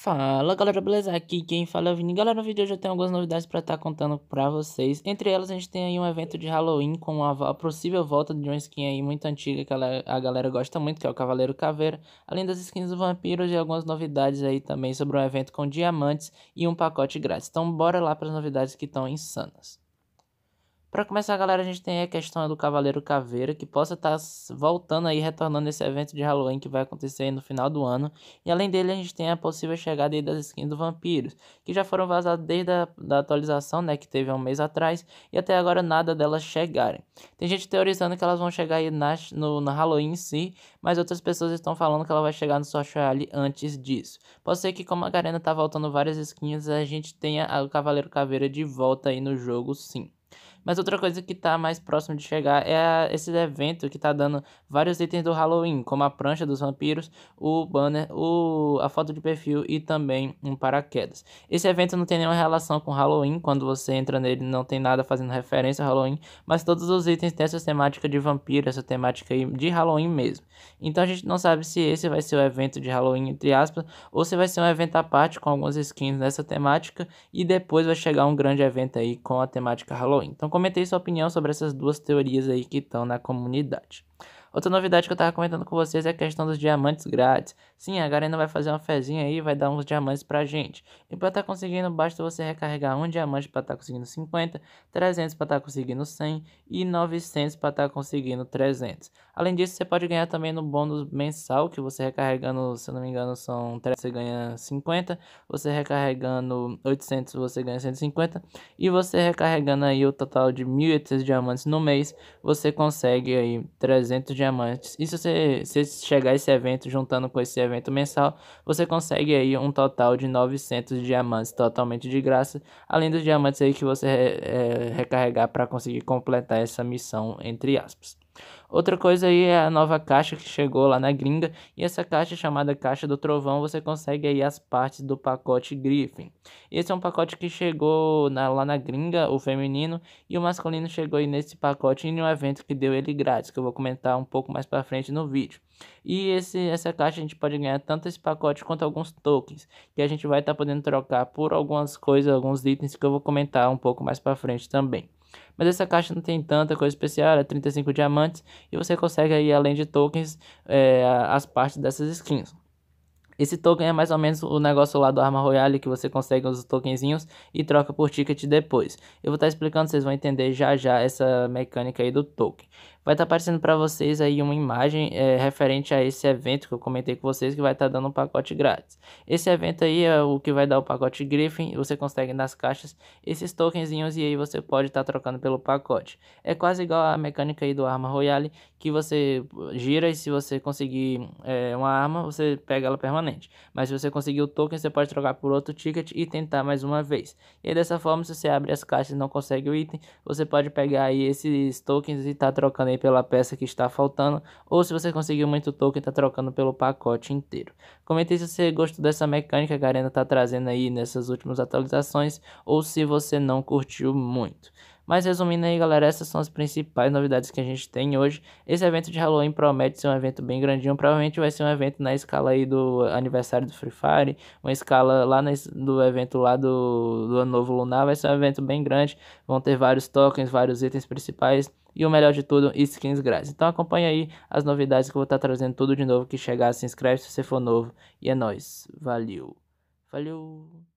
Fala galera, beleza? Aqui quem fala é o Vini. Galera, no vídeo hoje eu tenho algumas novidades para estar tá contando para vocês. Entre elas, a gente tem aí um evento de Halloween com a, a, possível volta de uma skin aí muito antiga que ela, a galera gosta muito, que é o Cavaleiro Caveira. Além das skins do Vampiros e algumas novidades aí também sobre um evento com diamantes e um pacote grátis. Então bora lá para as novidades que estão insanas. Para começar, galera, a gente tem a questão do Cavaleiro Caveira, que possa estar tá voltando aí, retornando esse evento de Halloween que vai acontecer aí no final do ano. E além dele, a gente tem a possível chegada aí das skins do Vampiros, que já foram vazadas desde a da atualização, né, que teve há um mês atrás, e até agora nada delas chegarem. Tem gente teorizando que elas vão chegar aí na, no, na Halloween em si, mas outras pessoas estão falando que ela vai chegar no Social Ali antes disso. Pode ser que como a Garena tá voltando várias skins, a gente tenha o Cavaleiro Caveira de volta aí no jogo sim. Mas outra coisa que tá mais próximo de chegar é esse evento que tá dando vários itens do Halloween, como a prancha dos vampiros, o banner, o, a foto de perfil e também um paraquedas. Esse evento não tem nenhuma relação com Halloween, quando você entra nele não tem nada fazendo referência ao Halloween, mas todos os itens têm essa temática de vampiro, essa temática de Halloween mesmo. Então a gente não sabe se esse vai ser o evento de Halloween, entre aspas, ou se vai ser um evento à parte com algumas skins nessa temática e depois vai chegar um grande evento aí com a temática Halloween. Então então comentei sua opinião sobre essas duas teorias aí que estão na comunidade. Outra novidade que eu tava comentando com vocês é a questão dos diamantes grátis. Sim, a Garena vai fazer uma fezinha aí e vai dar uns diamantes pra gente. E pra estar tá conseguindo, basta você recarregar um diamante pra estar tá conseguindo 50, 300 pra estar tá conseguindo 100 e 900 pra estar tá conseguindo 300. Além disso, você pode ganhar também no bônus mensal, que você recarregando, se eu não me engano, são 3, você ganha 50, você recarregando 800, você ganha 150, e você recarregando aí o total de 1.800 diamantes no mês, você consegue aí 300 diamantes diamantes. E se você se chegar a esse evento, juntando com esse evento mensal, você consegue aí um total de 900 diamantes totalmente de graça, além dos diamantes aí que você é, recarregar para conseguir completar essa missão, entre aspas. Outra coisa aí é a nova caixa que chegou lá na gringa, e essa caixa chamada Caixa do Trovão, você consegue aí as partes do pacote Griffin. Esse é um pacote que chegou na, lá na gringa, o feminino, e o masculino chegou aí nesse pacote em um evento que deu ele grátis, que eu vou comentar um pouco mais para frente no vídeo. E esse, essa caixa a gente pode ganhar tanto esse pacote quanto alguns tokens, que a gente vai estar tá podendo trocar por algumas coisas, alguns itens que eu vou comentar um pouco mais para frente também. Mas essa caixa não tem tanta coisa especial, é 35 diamantes e você consegue aí, além de tokens, é, as partes dessas skins. Esse token é mais ou menos o negócio lá do Arma Royale que você consegue os tokenzinhos e troca por ticket depois. Eu vou estar tá explicando, vocês vão entender já já essa mecânica aí do token. Vai estar tá aparecendo para vocês aí uma imagem é, referente a esse evento que eu comentei com vocês que vai estar tá dando um pacote grátis. Esse evento aí é o que vai dar o pacote Griffin, você consegue nas caixas esses tokenzinhos e aí você pode estar tá trocando pelo pacote. É quase igual a mecânica aí do Arma Royale, que você gira e se você conseguir é, uma arma, você pega ela permanente. Mas se você conseguir o token, você pode trocar por outro ticket e tentar mais uma vez. E dessa forma, se você abre as caixas e não consegue o item, você pode pegar aí esses tokens e estar tá trocando aí pela peça que está faltando, ou se você conseguiu muito token, está trocando pelo pacote inteiro. Comente se você gostou dessa mecânica que a Arena está trazendo aí nessas últimas atualizações, ou se você não curtiu muito. Mas resumindo aí, galera, essas são as principais novidades que a gente tem hoje. Esse evento de Halloween promete ser um evento bem grandinho. Provavelmente vai ser um evento na escala aí do aniversário do Free Fire, uma escala lá nesse, do evento lá do, do Ano Novo Lunar. Vai ser um evento bem grande. Vão ter vários tokens, vários itens principais e o melhor de tudo, skins grátis. Então acompanha aí as novidades que eu vou estar trazendo tudo de novo que chegar. Se inscreve se você for novo. E é nóis. Valeu. Valeu.